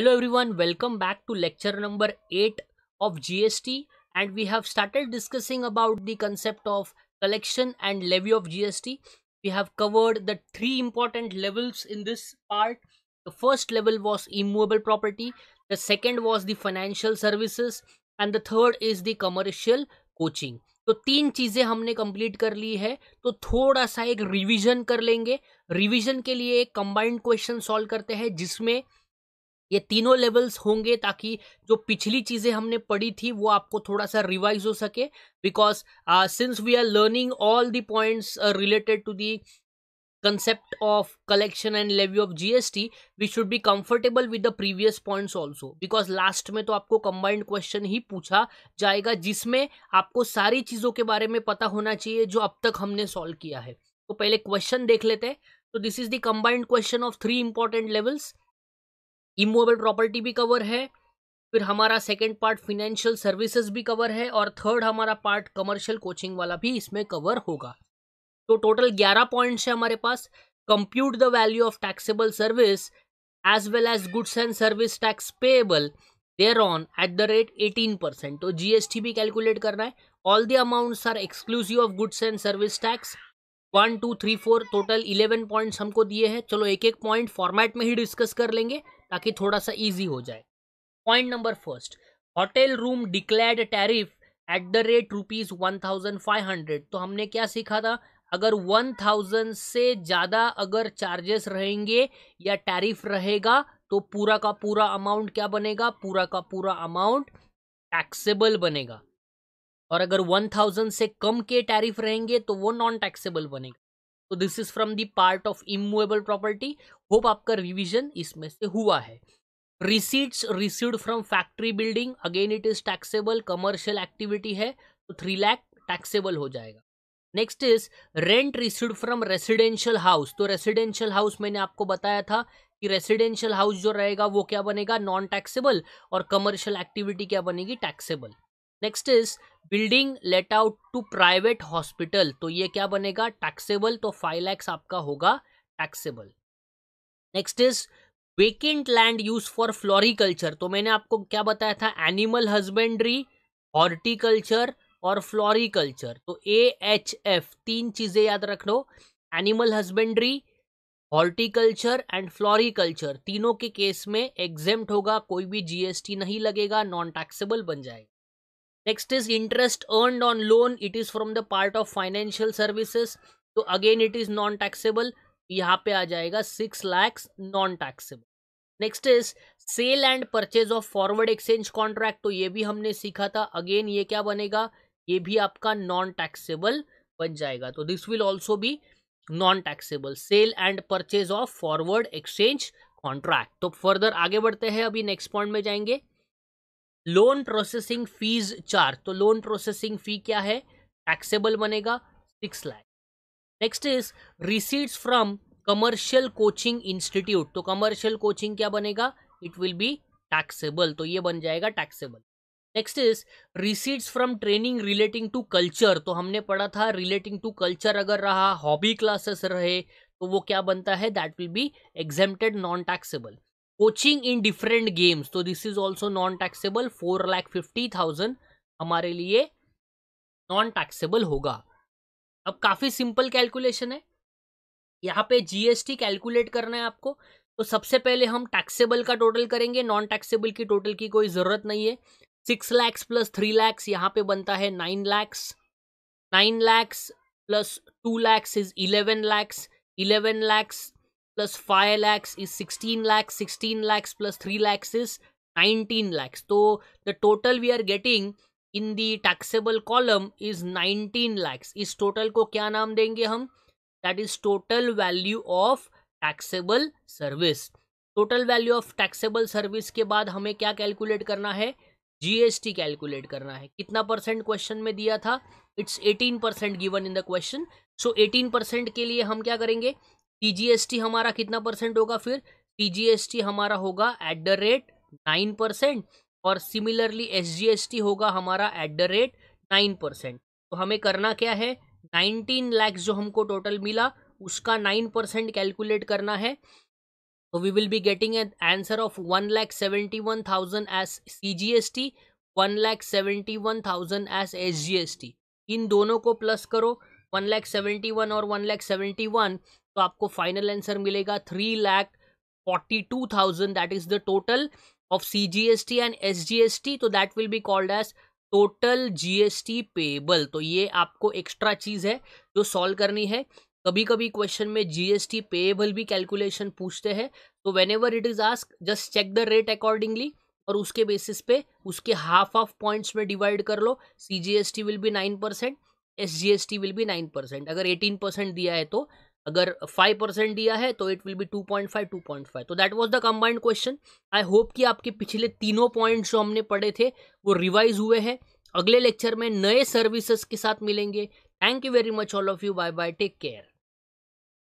Hello everyone, welcome back to lecture number 8 of GST and we have started discussing about the concept of collection and levy of GST. We have covered the three important levels in this part. The first level was immovable property, the second was the financial services and the third is the commercial coaching. तो तीन चीज़ें हमने complete कर ली है तो थोड़ा सा एक रिवीजन कर लेंगे रिवीजन के लिए एक कंबाइंड क्वेश्चन सॉल्व करते हैं जिसमें ये तीनों लेवल्स होंगे ताकि जो पिछली चीज़ें हमने पढ़ी थी वो आपको थोड़ा सा रिवाइज हो सके because since we are learning all the points related to the collection and levy of G S T we should be comfortable with the previous points also because last में तो आपको कंबाइंड क्वेश्चन ही पूछा जाएगा जिसमें आपको सारी चीज़ों के बारे में पता होना चाहिए जो अब तक हमने सॉल्व किया है तो पहले क्वेश्चन देख लेते हैं तो this is the combined question of three important levels immovable property भी कवर है फिर हमारा सेकेंड पार्ट फिनेंशियल सर्विसेज भी कवर है और थर्ड हमारा पार्ट कमर्शियल कोचिंग वाला भी इसमें कवर होगा तो टोटल ग्यारह पॉइंट्स है हमारे पास compute the value of taxable service as well as goods and service tax payable thereon at the rate eighteen percent तो जीएसटी भी कैलकुलेट करना है all the amounts are exclusive of goods and service tax one two three four total eleven points हमको दिए हैं चलो एक एक पॉइंट फॉर्मेट में ही डिस्कस कर लेंगे ताकि थोड़ा सा ईजी हो जाए point number first hotel room declared tariff at the rate rupees one thousand five hundred तो हमने क्या सीखा था अगर वन थाउजेंड से ज़्यादा अगर चार्जेस रहेंगे या टैरिफ रहेगा तो पूरा का पूरा अमाउंट क्या बनेगा पूरा का पूरा अमाउंट टैक्सेबल बनेगा और अगर वन थाउजेंड से कम के टैरिफ रहेंगे तो वो नॉन टैक्सेबल बनेगा तो this is from the part of immovable property hope आपका रिविजन इसमें से हुआ है receipts receive from factory building again it is taxable commercial activity है तो थ्री लैख टैक्सेबल हो जाएगा next is rent receive from residential house तो रेसिडेंशियल हाउस मैंने आपको बताया था कि रेसिडेंशियल हाउस जो रहेगा वो क्या बनेगा नॉन टैक्सेबल और कमर्शियल एक्टिविटी क्या बनेगी taxable next is building let out to private hospital तो ये क्या बनेगा टैक्सेबल तो फाइव लैक्स आपका होगा taxable next is vacant land use for floriculture तो मैंने आपको क्या बताया था एनिमल हजबेंड्री हॉर्टिकल्चर और फ्लोरिकल्चर तो ए एच एफ तीन चीज़ें याद रख लो animal husbandry horticulture and floriculture तीनों के केस में एग्जेम्ट होगा कोई भी जीएसटी नहीं लगेगा नॉन टैक्सेबल बन जाएगा next is interest earn on loan it is from the part of financial services तो again it is non taxable यहाँ पे आ जाएगा six lakhs non taxable next is sale and purchase of forward exchange contract तो ये भी हमने सीखा था अगेन ये क्या बनेगा ये भी आपका नॉन टैक्सेबल बन जाएगा तो दिस विल ऑल्सो भी non taxable sale and purchase of forward exchange contract तो फर्दर आगे बढ़ते हैं अभी नेक्स्ट पॉइंट में जाएंगे लोन प्रोसेसिंग फीस चार तो लोन प्रोसेसिंग फी क्या है टैक्सेबल बनेगा six lakh next is receipts from commercial coaching institute तो कमर्शियल कोचिंग क्या बनेगा इट विल बी टैक्सेबल तो ये बन जाएगा taxable next is receipts from training relating to culture तो हमने पढ़ा था रिलेटिंग टू कल्चर अगर रहा हॉबी क्लासेस रहे तो वो क्या बनता है that will be exempted non taxable coaching in different games तो this is also non taxable four lakh fifty thousand हमारे लिए नॉन टैक्सेबल होगा अब काफ़ी सिंपल कैलकुलेशन है यहाँ पे जीएसटी कैलकुलेट करना है आपको तो सबसे पहले हम टैक्सेबल का टोटल करेंगे नॉन टैक्सेबल की टोटल की कोई ज़रूरत नहीं है six lakhs plus three lakhs यहाँ पे बनता है nine lakhs nine lakhs plus two lakhs is eleven lakhs eleven lakhs plus five lakhs is sixteen lakhs sixteen lakhs plus three lakhs is nineteen lakhs तो the total we are getting in the taxable column is nineteen lakhs इस टोटल को क्या नाम देंगे हम that is total value of taxable service total value of taxable service के बाद हमें क्या कैलकुलेट करना है जीएसटी कैलकुलेट करना है कितना परसेंट क्वेश्चन में दिया था it's eighteen percent given in the question so eighteen percent के लिए हम क्या करेंगे टी हमारा कितना परसेंट होगा फिर टी हमारा होगा at the rate nine percent और सिमिलरली एस होगा हमारा at the rate nine percent तो हमें करना क्या है नाइनटीन लैक्स जो हमको टोटल मिला उसका नाइन परसेंट कैलकुलेट करना है तो we will be getting an answer of one lakh seventy one thousand S C G S T one lakh seventy one thousand S S G S T इन दोनों को प्लस करो वन लैख सेवेंटी वन और one lakh seventy one तो आपको final answer मिलेगा three lakh forty two thousand that is the total of C G S T and S G S T तो that will be called as total GST payable तो ये आपको extra चीज है जो सॉल्व करनी है कभी कभी क्वेश्चन में जीएसटी पेएबल भी कैलकुलेशन पूछते हैं तो whenever it is ask just check the rate accordingly और उसके बेसिस पे उसके हाफ ऑफ पॉइंट्स में डिवाइड कर लो C G S T will be nine percent S G S T will be nine percent अगर eighteen percent दिया है तो अगर फाइव परसेंट दिया है तो it will be two point five two point five तो that was the combined question I hope कि आपके पिछले तीनों पॉइंट्स जो हमने पढ़े थे वो रिवाइज हुए हैं अगले लेक्चर में नए सर्विसेज के साथ मिलेंगे thank you very much all of you bye bye take care